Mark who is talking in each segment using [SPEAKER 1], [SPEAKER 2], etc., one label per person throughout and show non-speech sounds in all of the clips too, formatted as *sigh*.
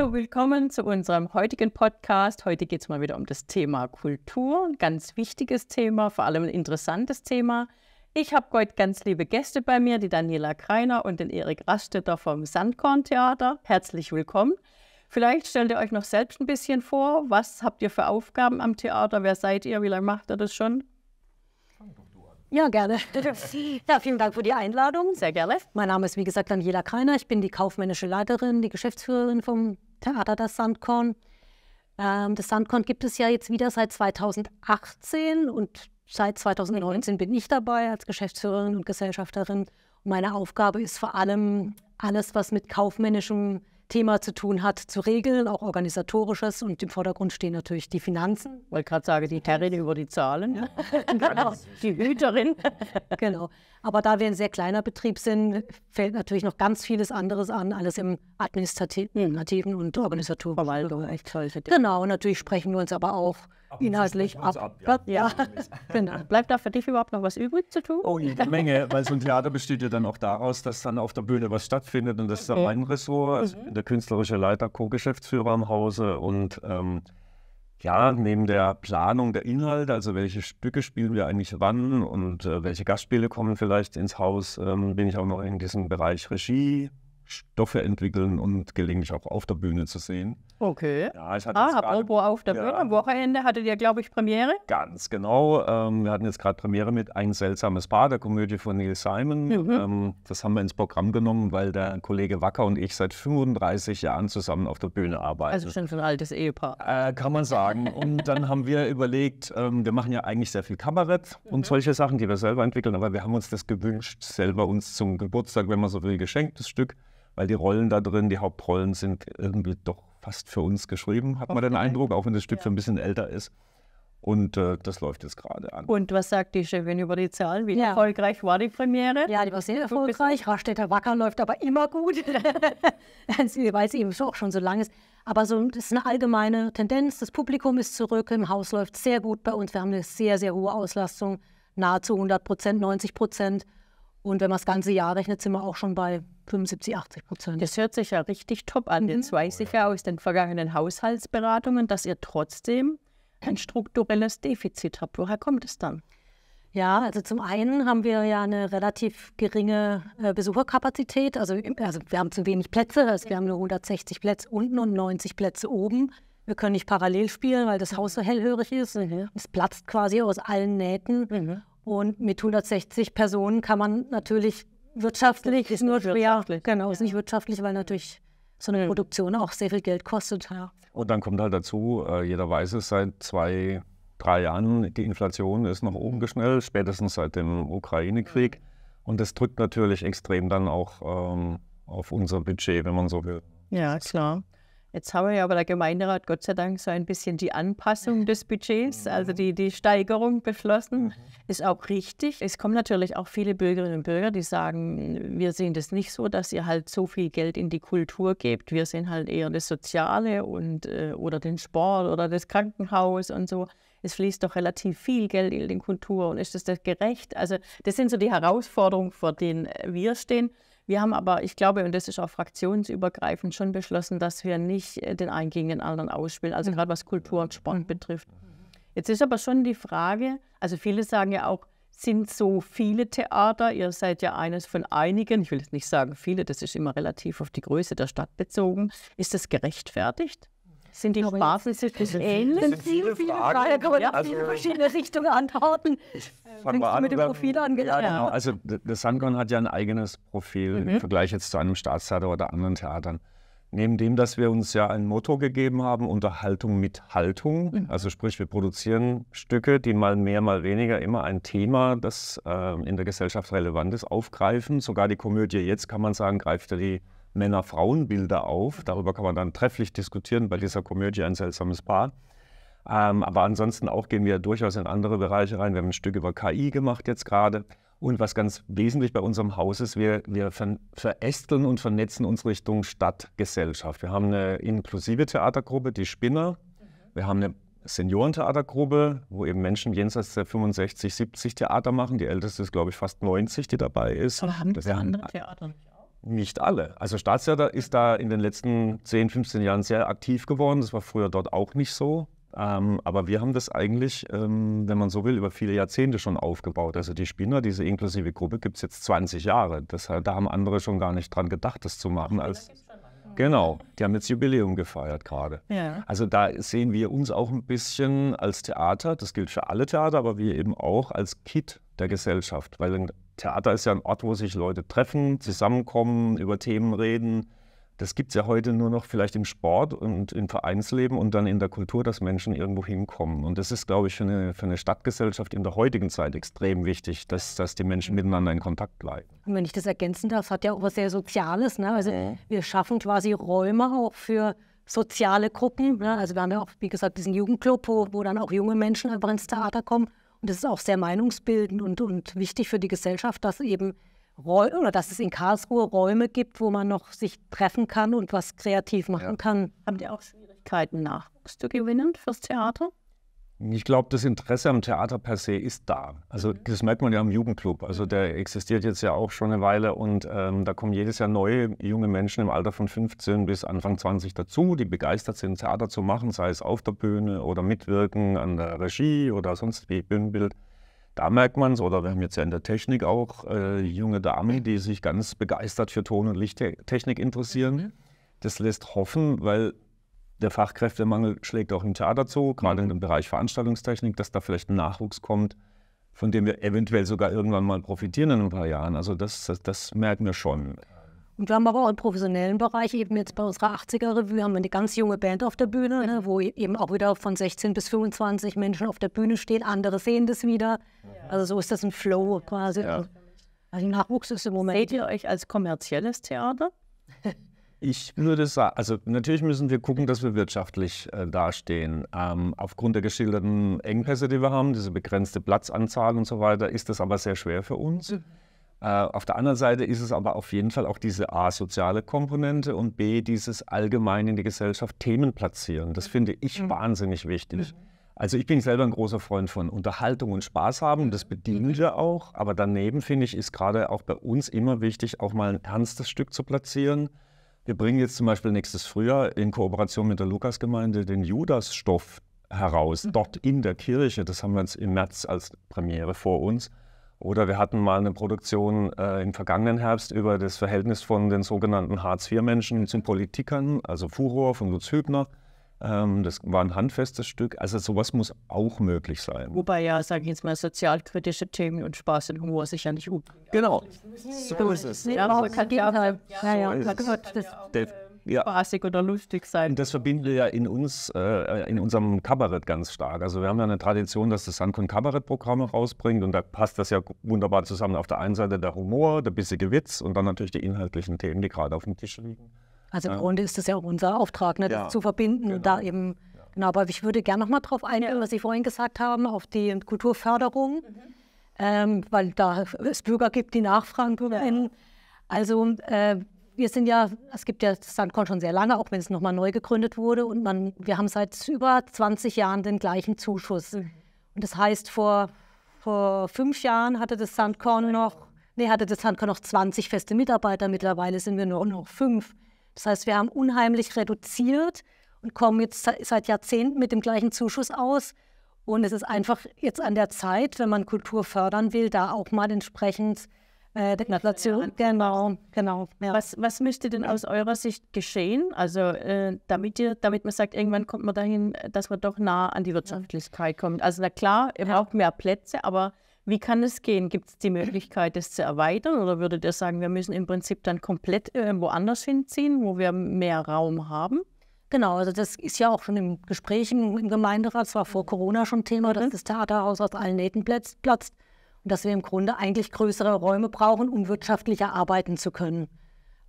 [SPEAKER 1] Hallo, willkommen zu unserem heutigen Podcast. Heute geht es mal wieder um das Thema Kultur, ein ganz wichtiges Thema, vor allem ein interessantes Thema. Ich habe heute ganz liebe Gäste bei mir, die Daniela Kreiner und den Erik Rastetter vom Sandkorn Theater. Herzlich willkommen. Vielleicht stellt ihr euch noch selbst ein bisschen vor. Was habt
[SPEAKER 2] ihr für Aufgaben am Theater? Wer seid ihr? Wie lange macht ihr das schon? Ja, gerne. Ja, vielen Dank für die Einladung. Sehr gerne. Mein Name ist, wie gesagt, Daniela Kreiner. Ich bin die kaufmännische Leiterin, die Geschäftsführerin vom da hat er das Sandkorn. Ähm, das Sandkorn gibt es ja jetzt wieder seit 2018 und seit 2019 bin ich dabei als Geschäftsführerin und Gesellschafterin. Und meine Aufgabe ist vor allem alles, was mit kaufmännischem Thema zu tun hat, zu regeln, auch organisatorisches. Und im Vordergrund stehen natürlich die Finanzen. Ich wollte gerade sagen, die Herrin über die Zahlen, ja. *laughs* Genau, die Hüterin. *laughs* genau. Aber da wir ein sehr kleiner Betrieb sind, fällt natürlich noch ganz vieles anderes an, alles im hm. administrativen und organisatorischen Verwaltung. Bereich. Genau, und natürlich sprechen wir uns aber auch inhaltlich ab. ab ja, ja. *laughs* genau. Bleibt da für dich überhaupt noch was übrig zu
[SPEAKER 3] tun? Oh, jede Menge, weil so ein Theater besteht ja dann auch daraus, dass dann auf der Bühne was stattfindet und das ist ja mein Ressort. Also mhm. Der künstlerische Leiter, Co-Geschäftsführer im Hause und ähm, ja, neben der Planung der Inhalte, also welche Stücke spielen wir eigentlich wann und äh, welche Gastspiele kommen vielleicht ins Haus, ähm, bin ich auch noch in diesem Bereich Regie, Stoffe entwickeln und gelegentlich auch auf der Bühne zu sehen. Okay. Ja, ich hatte ah, hab
[SPEAKER 1] auf der ja, Bühne. Am Wochenende hattet ihr, glaube ich, Premiere?
[SPEAKER 3] Ganz genau. Ähm, wir hatten jetzt gerade Premiere mit Ein seltsames Paar, der Komödie von Neil Simon. Mhm. Ähm, das haben wir ins Programm genommen, weil der Kollege Wacker und ich seit 35 Jahren zusammen auf der Bühne arbeiten. Also schon ein altes Ehepaar. Äh, kann man sagen. und dann haben wir überlegt, ähm, wir machen ja eigentlich sehr viel Kabarett mhm. und solche Sachen, die wir selber entwickeln, aber wir haben uns das gewünscht, selber uns zum Geburtstag, wenn man so will, geschenkt, das Stück weil die Rollen da drin, die Hauptrollen sind irgendwie doch fast für uns geschrieben, hat man den Eindruck, auch wenn das Stück ja. schon ein bisschen älter ist. Und äh, das läuft jetzt gerade an.
[SPEAKER 1] Und was sagt die Chefin über die Zahlen? Wie
[SPEAKER 2] ja. erfolgreich war die Premiere? Ja, die war sehr erfolgreich. Rastetter Wacker läuft aber immer gut, *laughs* weil es eben auch schon so lang ist. Aber so, das ist eine allgemeine Tendenz. Das Publikum ist zurück, im Haus läuft sehr gut bei uns. Wir haben eine sehr, sehr hohe Auslastung, nahezu 100 Prozent, 90 Prozent. Und wenn man das ganze Jahr rechnet, sind wir auch schon bei 75, 80 Prozent. Das
[SPEAKER 1] hört sich ja richtig top an. Mhm. Jetzt weiß oh ich ja aus den vergangenen Haushaltsberatungen, dass ihr trotzdem ein strukturelles Defizit habt. Woher kommt es dann?
[SPEAKER 2] Ja, also zum einen haben wir ja eine relativ geringe äh, Besucherkapazität. Also, also, wir haben zu wenig Plätze. Also wir haben nur 160 Plätze unten und 90 Plätze oben. Wir können nicht parallel spielen, weil das mhm. Haus so hellhörig ist. Mhm. Es platzt quasi aus allen Nähten. Mhm. Und mit 160 Personen kann man natürlich wirtschaftlich ist nur schwer. Genau, ist nicht wirtschaftlich, weil natürlich so eine Produktion auch sehr viel Geld kostet. Ja.
[SPEAKER 3] Und dann kommt halt dazu, äh, jeder weiß es seit zwei, drei Jahren, die Inflation ist nach oben geschnellt, spätestens seit dem Ukraine-Krieg. Mhm. Und das drückt natürlich extrem dann auch ähm, auf unser Budget, wenn man so will.
[SPEAKER 1] Ja, klar. Jetzt haben wir ja aber der Gemeinderat Gott sei Dank so ein bisschen die Anpassung des Budgets, also mhm. die, die Steigerung beschlossen. Mhm. Ist auch richtig. Es kommen natürlich auch viele Bürgerinnen und Bürger, die sagen, wir sehen das nicht so, dass ihr halt so viel Geld in die Kultur gebt. Wir sehen halt eher das Soziale und äh, oder den Sport oder das Krankenhaus und so es fließt doch relativ viel Geld in die Kultur und ist das, das gerecht? Also das sind so die Herausforderungen, vor denen wir stehen. Wir haben aber, ich glaube, und das ist auch fraktionsübergreifend schon beschlossen, dass wir nicht äh, den einen gegen den anderen ausspielen, also mhm. gerade was Kultur und Sport mhm. betrifft. Mhm. Jetzt ist aber schon die Frage, also viele sagen ja auch, sind so viele Theater, ihr seid ja eines von einigen, ich will jetzt nicht sagen viele, das ist immer relativ auf die Größe der Stadt bezogen, ist das gerechtfertigt? Sind die Strafen sich ähnlich? Sind viele,
[SPEAKER 2] viele Fragen. Fragen. kann man ja, also, in verschiedene Richtungen antworten. Äh,
[SPEAKER 3] Fangen wir an. Mit dem Profil an ja, genau. Also das Sandkorn hat ja ein eigenes Profil mhm. im Vergleich jetzt zu einem Staatstheater oder anderen Theatern. Neben dem, dass wir uns ja ein Motto gegeben haben, Unterhaltung mit Haltung, mhm. also sprich, wir produzieren Stücke, die mal mehr, mal weniger immer ein Thema, das äh, in der Gesellschaft relevant ist, aufgreifen. Sogar die Komödie jetzt, kann man sagen, greift ja die Männer-Frauen-Bilder auf. Darüber kann man dann trefflich diskutieren bei dieser Komödie Ein seltsames Paar. Ähm, aber ansonsten auch gehen wir durchaus in andere Bereiche rein. Wir haben ein Stück über KI gemacht jetzt gerade. Und was ganz wesentlich bei unserem Haus ist, wir, wir verästeln und vernetzen uns Richtung Stadtgesellschaft. Wir haben eine inklusive Theatergruppe, die Spinner. Wir haben eine Seniorentheatergruppe, wo eben Menschen jenseits der 65, 70 Theater machen. Die älteste ist, glaube ich, fast 90, die dabei ist. Aber haben das andere
[SPEAKER 1] Theater nicht
[SPEAKER 3] nicht alle. Also Staatstheater ist da in den letzten 10, 15 Jahren sehr aktiv geworden. Das war früher dort auch nicht so. Ähm, aber wir haben das eigentlich, ähm, wenn man so will, über viele Jahrzehnte schon aufgebaut. Also die Spinner, diese inklusive Gruppe, gibt es jetzt 20 Jahre. Das, da haben andere schon gar nicht dran gedacht, das zu machen. Als, mhm. genau, die haben jetzt Jubiläum gefeiert gerade. Ja. Also da sehen wir uns auch ein bisschen als Theater, das gilt für alle Theater, aber wir eben auch als Kit der Gesellschaft. Weil ein Theater ist ja ein Ort, wo sich Leute treffen, zusammenkommen, über Themen reden. Das gibt es ja heute nur noch vielleicht im Sport und im Vereinsleben und dann in der Kultur, dass Menschen irgendwo hinkommen. Und das ist, glaube ich, für eine, für eine Stadtgesellschaft in der heutigen Zeit extrem wichtig, dass, dass die Menschen mhm. miteinander in Kontakt bleiben.
[SPEAKER 2] Und wenn ich das ergänzen darf, hat ja auch was sehr Soziales. Ne? Also ja. Mhm. wir schaffen quasi Räume auch für soziale Gruppen. Ne? Also wir haben ja auch, wie gesagt, diesen Jugendclub, wo, wo dann auch junge Menschen einfach ins Theater kommen und das ist auch sehr meinungsbildend und, und wichtig für die Gesellschaft, dass eben Räu oder dass es in Karlsruhe Räume gibt, wo man noch sich treffen kann und was kreativ machen ja. kann. Haben die auch Schwierigkeiten, Nachwuchs zu gewinnen fürs Theater?
[SPEAKER 3] Ich glaube, das Interesse am Theater per se ist da. Also mhm. das merkt man ja am Jugendclub. Also der existiert jetzt ja auch schon eine Weile und ähm, da kommen jedes Jahr neue junge Menschen im Alter von 15 bis Anfang 20 dazu, die begeistert sind, Theater zu machen, sei es auf der Bühne oder mitwirken an der Regie oder sonst wie Bühnenbild. Da merkt man es, oder wir haben jetzt ja in der Technik auch äh, junge Damen, die sich ganz begeistert für Ton- und Lichttechnik interessieren. Mhm. Das lässt hoffen, weil der Fachkräftemangel schlägt auch im Theater zu, gerade mhm. im Bereich Veranstaltungstechnik, dass da vielleicht ein Nachwuchs kommt, von dem wir eventuell sogar irgendwann mal profitieren in ein paar Jahren. Also das, das, das merken wir schon.
[SPEAKER 2] Und wir haben aber auch im professionellen Bereich, eben jetzt bei unserer 80er-Revue, haben wir eine ganz junge Band auf der Bühne, ne, mhm. wo eben auch wieder von 16 bis 25 Menschen auf der Bühne stehen, andere sehen das wieder. Ja. Also so ist das ein Flow quasi. Ja. Also Nachwuchs ist im Moment. Seht ihr euch als kommerzielles Theater? *laughs*
[SPEAKER 3] Ich würde sagen, also natürlich müssen wir gucken, dass wir wirtschaftlich äh, dastehen. Ähm, aufgrund der geschilderten Engpässe, die wir haben, diese begrenzte Platzanzahl und so weiter, ist das aber sehr schwer für uns. Äh, auf der anderen Seite ist es aber auf jeden Fall auch diese A, soziale Komponente und B, dieses allgemein in die Gesellschaft Themen platzieren. Das finde ich mhm. wahnsinnig wichtig. Mhm. Also ich bin selber ein großer Freund von Unterhaltung und Spaß haben, das bedienen wir auch. Aber daneben finde ich, ist gerade auch bei uns immer wichtig, auch mal ein ernstes Stück zu platzieren wir bringen jetzt zum Beispiel nächstes Frühjahr in Kooperation mit der Lukasgemeinde den Judas-Stoff heraus, mhm. dort in der Kirche. Das haben wir jetzt im März als Premiere vor uns. Oder wir hatten mal eine Produktion äh, im vergangenen Herbst über das Verhältnis von den sogenannten Hartz-IV-Menschen zu Politikern, also Furor von Lutz Hübner. Ähm, das war ein handfestes Stück. Also sowas muss auch möglich sein.
[SPEAKER 1] Wobei ja, sage ich jetzt mal, sozialkritische Themen und Spaß und Humor sich ja
[SPEAKER 3] nicht gut. Genau.
[SPEAKER 1] So ist es. Ja, kann ja, ja, ja,
[SPEAKER 3] spaßig oder lustig sein. Und das verbinden wir ja in uns, äh, in unserem Kabarett ganz stark. Also wir haben ja eine Tradition, dass das Sankon Kabarettprogramm rausbringt und da passt das ja wunderbar zusammen. Auf der einen Seite der Humor, der bissige Witz und dann natürlich die inhaltlichen Themen, die gerade auf dem Tisch liegen.
[SPEAKER 2] Also im ja. Grunde ist das ja auch unser Auftrag, ne, das ja, zu verbinden genau. da eben. Ja. Genau, aber ich würde gerne noch mal darauf eingehen, was Sie vorhin gesagt haben, auf die Kulturförderung, mhm. ähm, weil da es Bürger gibt, die nachfragen, BürgerInnen. Also äh, wir sind ja, es gibt ja das Sandkorn schon sehr lange, auch wenn es noch mal neu gegründet wurde. Und man, wir haben seit über 20 Jahren den gleichen Zuschuss. Mhm. Und das heißt, vor, vor fünf Jahren hatte das Sandkorn noch, nee, hatte das Sandkorn noch 20 feste Mitarbeiter. Mittlerweile sind wir nur noch fünf. Das heißt, wir haben unheimlich reduziert und kommen jetzt seit Jahrzehnten mit dem gleichen Zuschuss aus. Und es ist einfach jetzt an der Zeit, wenn man Kultur fördern will, da auch mal entsprechend äh, der Inflation. Genau, genau. Ja. Was, was müsste denn aus eurer Sicht
[SPEAKER 1] geschehen? Also äh, damit ihr, damit man sagt, irgendwann kommt man dahin, dass man doch nah an die Wirtschaftlichkeit kommt. Also na klar, ihr braucht mehr Plätze, aber wie kann es gehen? Gibt es die Möglichkeit, das zu erweitern? Oder würdet ihr sagen, wir müssen im Prinzip dann komplett irgendwo äh, anders hinziehen, wo
[SPEAKER 2] wir mehr Raum haben? Genau, also das ist ja auch schon im Gespräch im Gemeinderat, zwar vor mhm. Corona schon Thema, dass mhm. das Theaterhaus aus allen Nähten platzt und dass wir im Grunde eigentlich größere Räume brauchen, um wirtschaftlicher arbeiten zu können.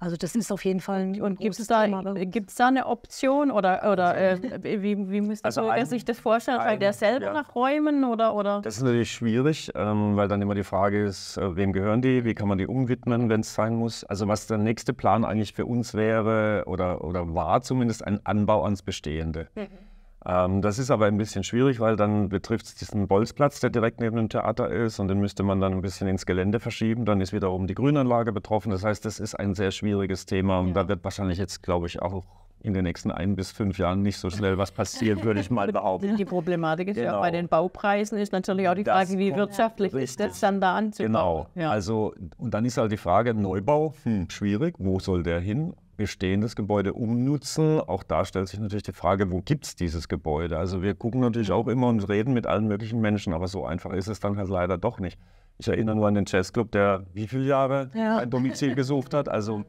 [SPEAKER 2] Also das ist auf jeden Fall ein Und gibt es da,
[SPEAKER 1] gibt's da eine Option oder, oder also äh, wie, wie müsste also ein, sich das vorstellen? Soll der selber ja. nach Räumen oder, oder? Das
[SPEAKER 3] ist natürlich schwierig, ähm, weil dann immer die Frage ist, äh, wem gehören die, wie kann man die umwidmen, wenn es sein muss. Also was der nächste Plan eigentlich für uns wäre oder, oder war zumindest ein Anbau ans Bestehende. Mhm. Ähm, das ist aber ein bisschen schwierig, weil dann betrifft es diesen Bolzplatz, der direkt neben dem Theater ist und den müsste man dann ein bisschen ins Gelände verschieben. Dann ist wiederum die Grünanlage betroffen. Das heißt, das ist ein sehr schwieriges Thema und ja. da wird wahrscheinlich jetzt, glaube ich, auch in den nächsten ein bis fünf Jahren nicht so schnell was passieren, *laughs* würde ich mal behaupten. Die
[SPEAKER 1] Problematik ist genau. ja bei den Baupreisen ist natürlich auch die das Frage, wie wirtschaftlich richtig. ist das dann da anzukommen. Genau.
[SPEAKER 3] Ja. Also und dann ist halt die Frage Neubau hm, schwierig. Wo soll der hin? bestehendes Gebäude umnutzen. Auch da stellt sich natürlich die Frage, wo gibt es dieses Gebäude? Also wir gucken natürlich auch immer und reden mit allen möglichen Menschen, aber so einfach ist es dann halt leider doch nicht. Ich erinnere nur an den Jazzclub, der wie viele Jahre ja. ein Domizil gesucht hat. Also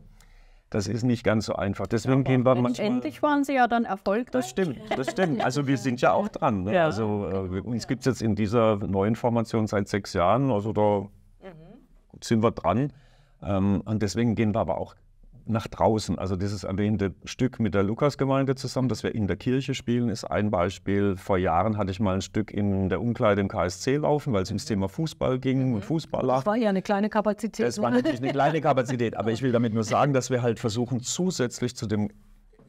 [SPEAKER 3] das ist nicht ganz so einfach. Deswegen gehen wir manchmal.
[SPEAKER 1] Endlich waren sie ja dann erfolgreich. Das stimmt,
[SPEAKER 3] das stimmt. Also wir sind ja auch dran. Ne? Ja. Also äh, uns gibt es jetzt in dieser neuen Formation seit sechs Jahren. Also da mhm. sind wir dran. Ähm, und deswegen gehen wir aber auch nach draußen. Also dieses erwähnte Stück mit der Lukasgemeinde zusammen, das wir in der Kirche spielen, ist ein Beispiel. Vor Jahren hatte ich mal ein Stück in der Umkleide im KSC laufen, weil es ums mhm. Thema Fußball ging und mhm. Fußball lag. Das war ja eine
[SPEAKER 2] kleine Kapazität. Das ne? war natürlich eine
[SPEAKER 3] kleine Kapazität, aber ich will damit nur sagen, dass wir halt versuchen, zusätzlich zu dem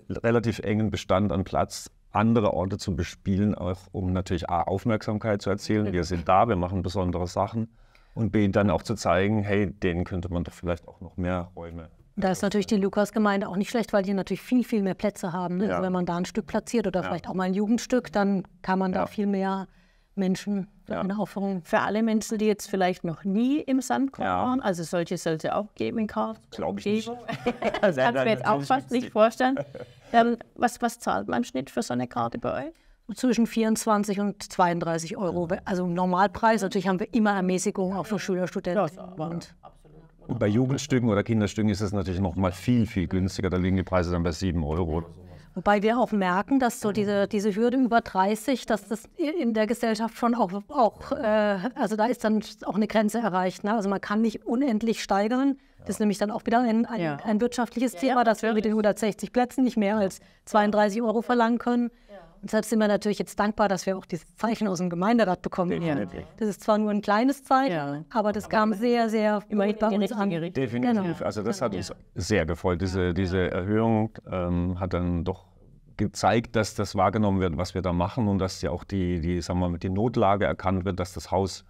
[SPEAKER 3] relativ engen Bestand an Platz andere Orte zu bespielen, auch um natürlich A, Aufmerksamkeit zu erzielen. Wir sind da, wir machen besondere Sachen und B, dann auch zu zeigen, hey, denen könnte man doch vielleicht auch noch mehr Räume
[SPEAKER 2] da ist natürlich die Lukas-Gemeinde auch nicht schlecht, weil die natürlich viel, viel mehr Plätze haben. Ne? Also ja. Also wenn man da ein Stück platziert oder ja. vielleicht auch mal ein Jugendstück, dann kann man ja. da viel mehr Menschen ja. in Aufführung. Für alle Menschen, die jetzt vielleicht noch nie im Sandkorn
[SPEAKER 1] waren, also solche sollte es auch geben in Karlsruhe. Glaube ich nicht. *laughs* Also *laughs* Kannst du mir jetzt auch fast nicht
[SPEAKER 2] vorstellen. Ähm, was, was zahlt man im Schnitt für so eine Karte bei euch? zwischen 24 und 32 Euro. Also Normalpreis, natürlich haben wir immer Ermäßigungen auch für Schüler, Studenten. Ja, und
[SPEAKER 3] und bei Jugendstücken oder Kinderstücken ist es natürlich noch mal viel, viel günstiger. Da liegen die Preise dann bei 7 Euro.
[SPEAKER 2] Wobei wir auch merken, dass so diese, diese Hürde über 30, dass das in der Gesellschaft schon auch, auch äh, also da ist dann auch eine Grenze erreicht. Ne? Also man kann nicht unendlich steigern. Das ist nämlich dann auch wieder ein, ein, ja. ein wirtschaftliches ja, Thema, ja, dass wir mit den 160 Plätzen nicht mehr als 32 Euro verlangen können. Und deshalb sind wir natürlich jetzt dankbar, dass wir auch dieses Zeichen aus dem Gemeinderat bekommen haben. Das ist zwar nur ein kleines Zeichen, ja. aber das aber kam sehr,
[SPEAKER 3] sehr immerhin bei uns an. Definitiv. Genau. Also das hat uns sehr gefreut. Diese, diese Erhöhung ähm, hat dann doch gezeigt, dass das wahrgenommen wird, was wir da machen und dass ja auch die, die, sagen wir die Notlage erkannt wird, dass das Haus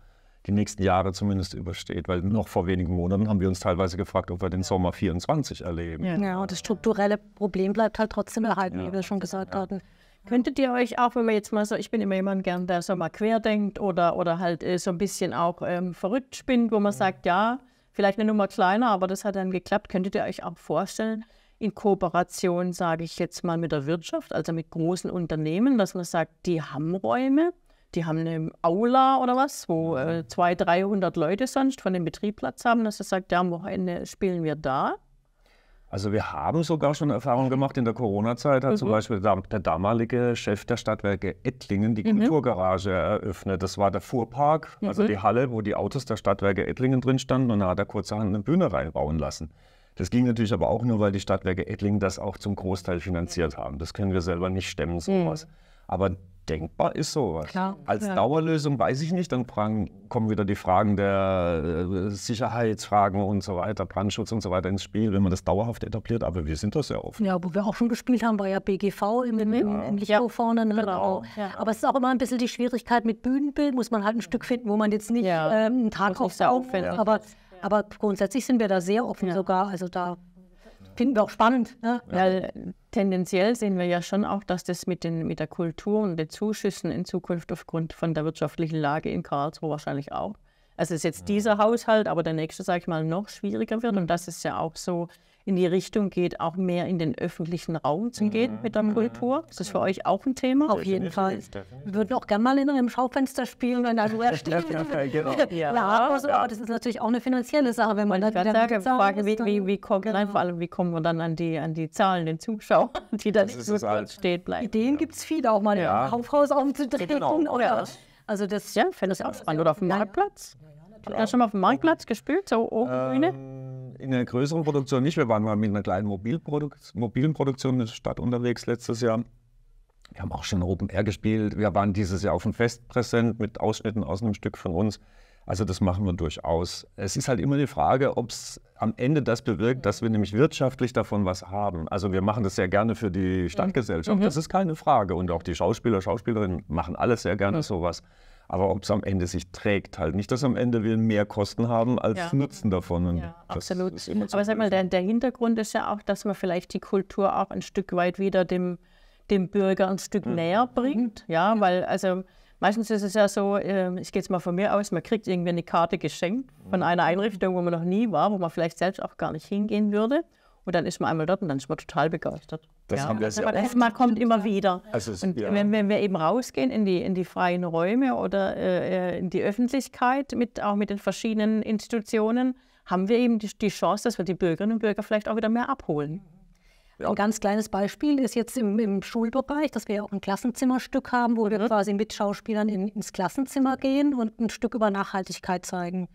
[SPEAKER 3] die nächsten Jahre zumindest übersteht. Weil noch vor wenigen Monaten haben wir uns teilweise gefragt, ob wir den Sommer 24 erleben.
[SPEAKER 2] Ja, ja und das strukturelle Problem bleibt halt trotzdem erhalten, ja. wie wir schon gesagt ja. hatten. Könntet ihr euch auch, wenn man jetzt mal so, ich bin immer jemand
[SPEAKER 1] gern, der so mal querdenkt oder, oder halt äh, so ein bisschen auch ähm, verrückt spinnt, wo man mhm. sagt, ja, vielleicht eine Nummer kleiner, aber das hat dann geklappt. Könntet ihr euch auch vorstellen, in Kooperation, sage ich jetzt mal, mit der Wirtschaft, also mit großen Unternehmen, dass man sagt, die haben Räume, die haben eine Aula oder was, wo äh, 200, mhm. 300 Leute sonst von dem Betrieb Platz haben, dass er sagt, ja, am Wochenende spielen wir da.
[SPEAKER 3] Also wir haben sogar schon Erfahrungen gemacht. In der Corona-Zeit hat mhm. zum Beispiel der damalige Chef der Stadtwerke Ettlingen die mhm. Kulturgarage eröffnet. Das war der Fuhrpark, also mhm. also die Halle, wo die Autos der Stadtwerke Ettlingen drin standen. Und da hat er kurzerhand eine Bühne reinbauen lassen. Das ging natürlich aber auch nur, weil die Stadtwerke Ettlingen das auch zum Großteil finanziert haben. Das können wir selber nicht stemmen, mhm. sowas. Aber denkbar ist sowas. Klar, Als ja. Dauerlösung weiß ich nicht. Dann fragen, kommen wieder die Fragen der äh, Sicherheitsfragen und so weiter, Brandschutz und so weiter ins Spiel, wenn man das dauerhaft etabliert. Aber wir sind da sehr offen. Ja,
[SPEAKER 2] wo wir auch schon gespielt haben, war ja BGV im, im, ja. im Lichtow vorne. Ne? Genau. Aber es ist auch immer ein bisschen die Schwierigkeit mit Bühnenbild. Muss man halt ein Stück finden, wo man jetzt nicht ähm, einen Tag drauf auffindet. Aber, aber grundsätzlich sind wir da sehr offen sogar. Also da finden wir auch spannend. Ne? Ja. Weil
[SPEAKER 1] äh, tendenziell sehen wir ja schon auch, dass das mit, den, mit der Kultur und den Zuschüssen in Zukunft aufgrund von der wirtschaftlichen Lage in Karlsruhe wahrscheinlich auch also ist jetzt mhm. dieser Haushalt, aber der nächste, sage ich mal, noch schwieriger wird. Und mhm. das ist ja auch so in die Richtung geht, auch mehr in den öffentlichen Raum zu gehen mhm. mit der Kultur. Ist das für euch auch ein Thema? Auf jeden Fall.
[SPEAKER 2] Wir würden auch gerne mal in einem Schaufenster spielen, wenn da nur *laughs* steht. ja. Klar, genau. *laughs* aber das ist natürlich auch eine
[SPEAKER 1] finanzielle Sache, wenn man da wieder sagen, Frage, wie, wie, wie kommt, genau. vor allem, wie kommen wir dann an die, an die Zahlen, den Zuschauern, die da nicht so halt. stehen bleiben.
[SPEAKER 2] Ideen ja. gibt es viele, auch mal ja. im
[SPEAKER 1] Kaufhaus aufzudrehen. Genau. Oder also das ja, fände ich auch spannend. Oder auf dem Marktplatz? Habt ihr schon mal auf dem Marktplatz gespielt, so oben
[SPEAKER 3] ähm, In einer größeren Produktion nicht. Wir waren mal mit einer kleinen Mobilprodukt mobilen Produktion in der Stadt unterwegs letztes Jahr. Wir haben auch schon Open Air gespielt. Wir waren dieses Jahr auf dem Fest präsent mit Ausschnitten aus einem Stück von uns. Also das machen wir durchaus. Es ist halt immer die Frage, ob es am Ende das bewirkt, dass wir nämlich wirtschaftlich davon was haben. Also wir machen das sehr gerne für die Stadtgesellschaft, mhm. das ist keine Frage. Und auch die Schauspieler, Schauspielerinnen machen alles sehr gerne mhm. sowas. Aber ob es am Ende sich trägt, halt nicht, dass am Ende wir mehr Kosten haben als ja. Nutzen davon. Und ja, absolut. So Aber
[SPEAKER 1] sag mal, der, der, Hintergrund ist ja auch, dass man vielleicht die Kultur auch ein Stück weit wieder dem, dem Bürger ein Stück mhm. näher bringt. Mhm. Ja, weil also Meistens ist es ja so, ähm, ich gehe jetzt mal von mir aus, man kriegt irgendwie eine Karte geschenkt von mhm. einer Einrichtung, wo man noch nie war, wo man vielleicht selbst auch gar nicht hingehen würde. Und dann ist man einmal dort und dann ist man total begeistert.
[SPEAKER 2] Das ja. haben wir sehr oft. Man
[SPEAKER 1] kommt immer wieder. Also es, und ja. wenn, wenn, wir eben rausgehen in die, in die freien Räume oder äh, äh, in die Öffentlichkeit, mit, auch mit den verschiedenen Institutionen, haben wir eben die, die Chance, dass wir die Bürgerinnen und Bürger vielleicht auch wieder mehr abholen.
[SPEAKER 2] Ein ganz kleines Beispiel ist jetzt im, im, Schulbereich, dass wir auch ein Klassenzimmerstück haben, wo wir mhm. quasi mit Schauspielern in, ins Klassenzimmer gehen und ein Stück über Nachhaltigkeit zeigen.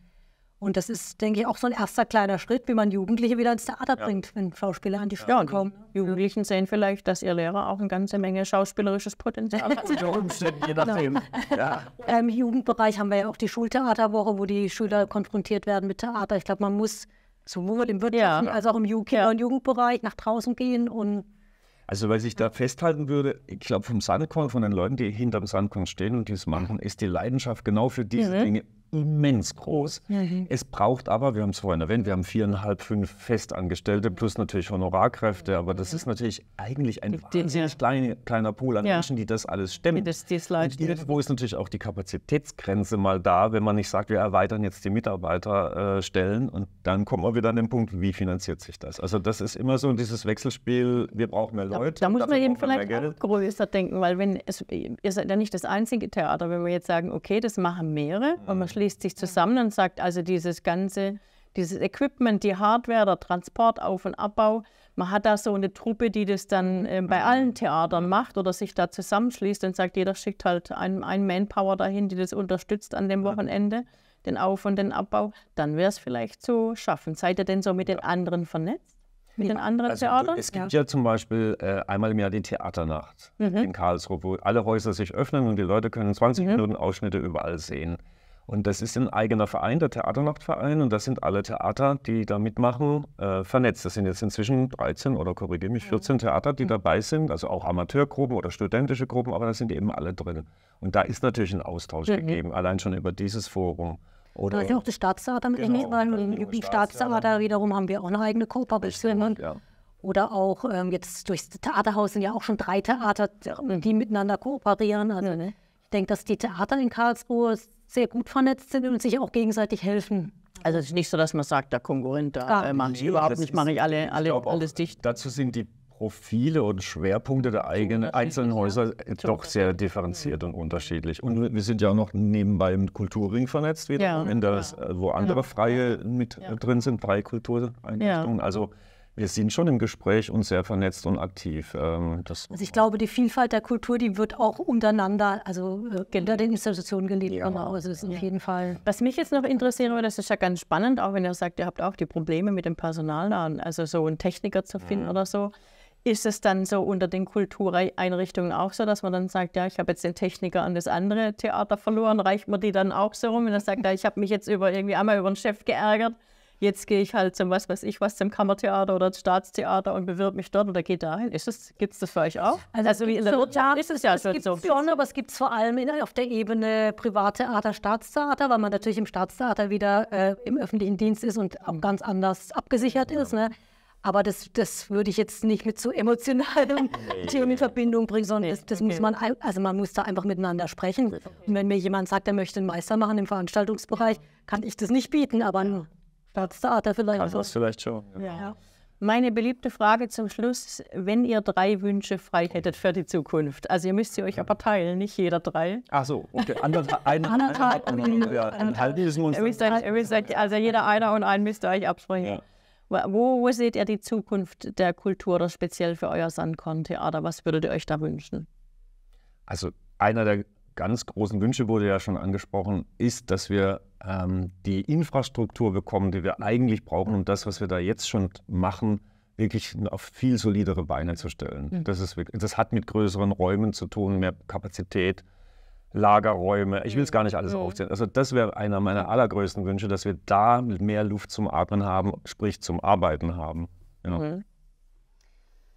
[SPEAKER 2] Und das ist, denke ich, auch so ein erster kleiner Schritt, wie man Jugendliche wieder ins Theater ja. bringt, wenn Schauspieler an die Schule ja,
[SPEAKER 1] kommen. Jugendlichen sehen vielleicht, dass ihr Lehrer auch eine ganze Menge schauspielerisches Potenzial hat.
[SPEAKER 3] je nachdem.
[SPEAKER 2] Genau. Ja. Im *laughs* ähm, Jugendbereich haben wir ja auch die Schultheaterwoche, wo die Schüler konfrontiert werden mit Theater. Ich glaube, man muss sowohl im Wirtschaftlichen ja. als auch im Jugend ja. und Jugendbereich nach draußen gehen und
[SPEAKER 3] also weil ich da festhalten würde, ich glaube vom Sandkorn, von den Leuten, die hinter dem Sandkorn stehen und dies machen, ist die Leidenschaft genau für diese mhm. Dinge immens groß. Mhm. Es braucht aber, wir haben es vorhin erwähnt, wir haben viereinhalb, fünf Festangestellte plus natürlich Honorarkräfte, aber das ist natürlich eigentlich ein wahnsinnig kleine, kleiner Pool an ja. Menschen, die das alles stemmen. Das, das irgendwo ist natürlich auch die Kapazitätsgrenze mal da, wenn man nicht sagt, wir erweitern jetzt die Mitarbeiterstellen äh, und dann kommen wir wieder an den Punkt, wie finanziert sich das? Also das ist immer so dieses Wechselspiel, wir brauchen mehr Leute. Da, da muss man
[SPEAKER 1] eben vielleicht auch größer denken, weil wenn es, ihr seid ja nicht das einzige Theater, wenn wir jetzt sagen, okay, das machen mehrere mhm. und man mhm. schließt schließt sich zusammen und sagt, also dieses ganze, dieses Equipment, die Hardware, der Transport, Auf- und Abbau, man hat da so eine Truppe, die das dann äh, bei allen Theatern macht oder sich da zusammenschließt und sagt, jeder schickt halt einen, ein Manpower dahin, die das unterstützt an dem Wochenende, den Auf- und den Abbau, dann wäre es vielleicht zu schaffen. Seid ihr denn so mit den anderen vernetzt? Mit den anderen also, Theatern? Es gibt ja,
[SPEAKER 3] ja zum Beispiel äh, einmal im Jahr die Theaternacht mhm. in Karlsruhe, wo alle Häuser sich öffnen und die Leute können 20 mhm. Minuten Ausschnitte überall sehen. Und das ist ein eigener Verein, der Theaternachtverein. Und das sind alle Theater, die da mitmachen, äh, vernetzt. Das sind jetzt inzwischen 13 oder korrigiere mich, 14 Theater, die dabei sind. Also auch Amateurgruppen oder studentische Gruppen, aber da sind eben alle drin. Und da ist natürlich ein Austausch mhm. gegeben, allein schon über dieses Forum. Oder da ist ja auch
[SPEAKER 2] das Staatstheater mit genau, weil im Staatstheater wiederum haben wir auch eine eigene Kooperation. Ne? Ja. Oder auch ähm, jetzt durchs Theaterhaus sind ja auch schon drei Theater, die miteinander kooperieren. Also, ne? denke, dass die Theater in Karlsruhe sehr gut vernetzt sind und sich auch gegenseitig helfen.
[SPEAKER 1] Also es ist nicht so, dass man sagt, der Konkurrent, da ja. äh, mache
[SPEAKER 3] ich nee, überhaupt nicht, mache ich alle, alle ich alles dicht. Dazu sind die Profile und Schwerpunkte der eigenen einzelnen Häuser ja. Äh, doch sehr differenziert ja. und unterschiedlich. Und wir sind ja auch noch nebenbei im Kulturring vernetzt, wieder, ja. das, äh, wo andere Freie mit äh, drin sind, freie Kultureinrichtungen. Also wir sind schon im Gespräch und sehr vernetzt und aktiv. Ähm, das also ich
[SPEAKER 2] glaube, die Vielfalt der Kultur, die wird auch untereinander, also unter äh, den Institutionen gelebt. Ja. Genau. Also das ist auf jeden Fall. Was mich jetzt noch interessieren würde, das ist ja ganz spannend, auch wenn
[SPEAKER 1] ihr sagt, ihr habt auch die Probleme mit dem Personal da, also so einen Techniker zu finden mhm. oder so. Ist es dann so unter den Kultureinrichtungen auch so, dass man dann sagt, ja, ich habe jetzt den Techniker an das andere Theater verloren, reicht man die dann auch so rum? Wenn er sagt, ja, ich habe mich jetzt über, irgendwie einmal über den Chef geärgert, jetzt gehe ich halt zum was weiß ich was, zum Kammertheater oder zum Staatstheater und bewirbe mich dort oder gehe dahin. Ist das, gibt es das für euch auch? Also, also wie in der so, ja, ist es ja es schon so. schon,
[SPEAKER 2] aber es gibt es vor allem in, auf der Ebene Privattheater, Staatstheater, weil man natürlich im Staatstheater wieder äh, im öffentlichen Dienst ist und auch mhm. ganz anders abgesichert ja. ist. Genau. Ne? Aber das, das würde ich jetzt nicht mit so emotionalen *laughs* nee. Themen in Verbindung bringen, sondern nee. das, das okay. muss man, also man muss da einfach miteinander sprechen. Okay. Und wenn mir jemand sagt, er möchte einen Meister machen im Veranstaltungsbereich, kann ich das nicht bieten, aber Starter vielleicht. Also das
[SPEAKER 3] vielleicht schon. Ja.
[SPEAKER 2] ja. Meine beliebte Frage zum Schluss, wenn
[SPEAKER 1] ihr drei Wünsche frei hättet für die Zukunft. Also ihr müsst sie euch aber teilen, nicht jeder drei.
[SPEAKER 3] Ach so, okay. Anderthalb. Ein, Anderthalb. Anderthalb.
[SPEAKER 1] Ja, also jeder einer und einen müsst ihr euch absprechen. Ja. Wo, wo seht ihr die Zukunft der Kultur oder speziell für euer Sandkorn-Theater? Was würdet ihr euch da wünschen?
[SPEAKER 3] Also einer der ganz großen Wünsche wurde ja schon angesprochen, ist, dass wir ähm, die Infrastruktur bekommen, die wir eigentlich brauchen, um das, was wir da jetzt schon machen, wirklich auf viel solidere Beine zu stellen. Mhm. Das, ist, das hat mit größeren Räumen zu tun, mehr Kapazität, Lagerräume. Ich will es hm. gar nicht alles mhm. aufzählen. Also das wäre einer meiner hm. allergrößten Wünsche, dass wir da mehr Luft zum Atmen haben, sprich zum Arbeiten haben. Ja. Genau. Mhm.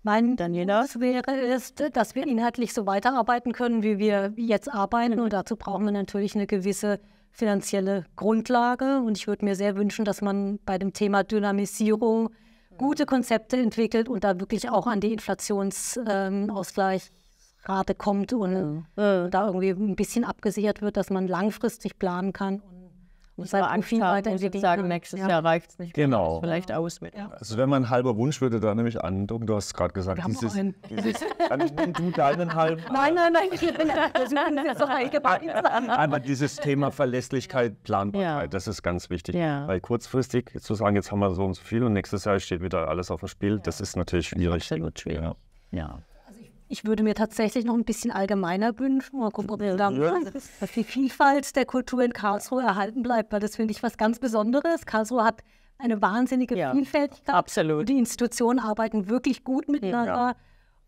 [SPEAKER 2] Mein Daniela. wäre es, dass wir inhaltlich so weiterarbeiten können, wie wir jetzt arbeiten. Und dazu brauchen wir natürlich eine gewisse finanzielle Grundlage. Und ich würde mir sehr wünschen, dass man bei dem Thema Dynamisierung gute Konzepte entwickelt und da wirklich auch an die Inflationsausgleichrate kommt und äh, da irgendwie ein bisschen abgesichert wird, dass man langfristig planen kann das heißt, an viel weiter und jetzt sagen, nächstes ja. Jahr
[SPEAKER 3] reicht es nicht. Genau.
[SPEAKER 2] Vielleicht aus mit. Ja.
[SPEAKER 3] Also wenn man halber Wunsch würde da nämlich andocken, du hast gerade gesagt, dieses, dieses, kann ich nun du deinen halben?
[SPEAKER 1] *laughs* Nein, nein, nein, ich bin das, nein, das ist doch
[SPEAKER 3] Aber dieses Thema Verlässlichkeit, Planbarkeit, ja. das ist ganz wichtig. Weil kurzfristig zu sagen, jetzt haben wir so und so viel und nächstes Jahr steht wieder alles auf dem Spiel, das ist natürlich schwierig. Absolut schwierig. ja.
[SPEAKER 2] Ich würde mir tatsächlich noch ein bisschen allgemeiner wünschen, mal gucken, ob wir da, dass die Vielfalt der Kultur in Karlsruhe erhalten bleibt, weil das finde ich was ganz Besonderes. Karlsruhe hat eine wahnsinnige ja, Vielfältigkeit. Absolut. Die Institutionen arbeiten wirklich gut miteinander. Ja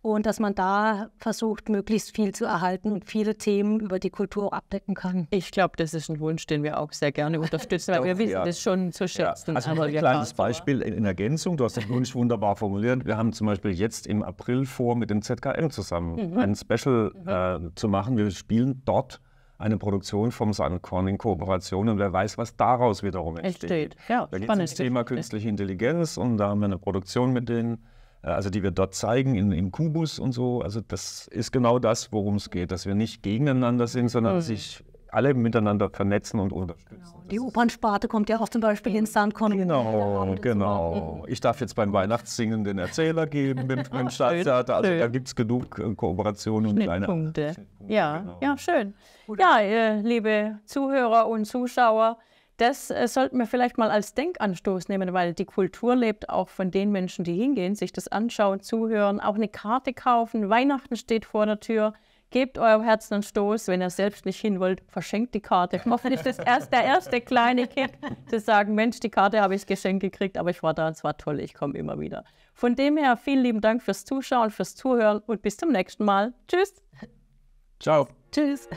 [SPEAKER 2] und dass man da versucht, möglichst viel zu erhalten und viele Themen über die Kultur abdecken kann.
[SPEAKER 1] Ich glaube, das ist ein Wunsch, den wir auch sehr gerne unterstützen, weil *laughs* wir wissen ja. das schon zu schätzen. Ja. Also ein kleines
[SPEAKER 3] Beispiel in Ergänzung, du hast den Wunsch wunderbar formuliert. Wir haben zum Beispiel jetzt im April vor, mit dem ZKM zusammen mhm. ein Special mhm. äh, zu machen. Wir spielen dort eine Produktion vom Sandkorn in Kooperation und wer weiß, was daraus wiederum entsteht. entsteht. Ja, da geht es um das Thema künstliche Intelligenz und da haben wir eine Produktion mit denen äh, also die wir dort zeigen in, in Kubus und so. Also das ist genau das, worum es geht, dass wir nicht gegeneinander sind, sondern mhm. sich alle miteinander vernetzen und unterstützen.
[SPEAKER 2] Genau. Die Opernsparte kommt ja auch zum Beispiel in St. Conny.
[SPEAKER 3] Genau, genau. Mhm. Ich darf jetzt beim Weihnachtssingen den Erzähler geben mit dem *laughs* Staatstheater. Also da gibt es genug äh, Kooperationen und kleine Schnittpunkte.
[SPEAKER 1] Ja, genau. ja, schön. Ja, äh, liebe Zuhörer und Zuschauer, das äh, sollten wir vielleicht mal als Denkanstoß nehmen, weil die Kultur lebt auch von den Menschen, die hingehen, sich das anschauen, zuhören, auch eine Karte kaufen. Weihnachten steht vor der Tür. Gebt eurem Herzen einen Stoß, wenn ihr selbst nicht hin wollt, verschenkt die Karte. Hoffentlich ist das erst der erste kleine Kind zu sagen, Mensch, die Karte habe ich geschenkt gekriegt, aber ich war da und es war toll, ich komme immer wieder. Von dem her, vielen lieben Dank fürs Zuschauen, fürs Zuhören und bis zum nächsten Mal. Tschüss. Ciao. Tschüss.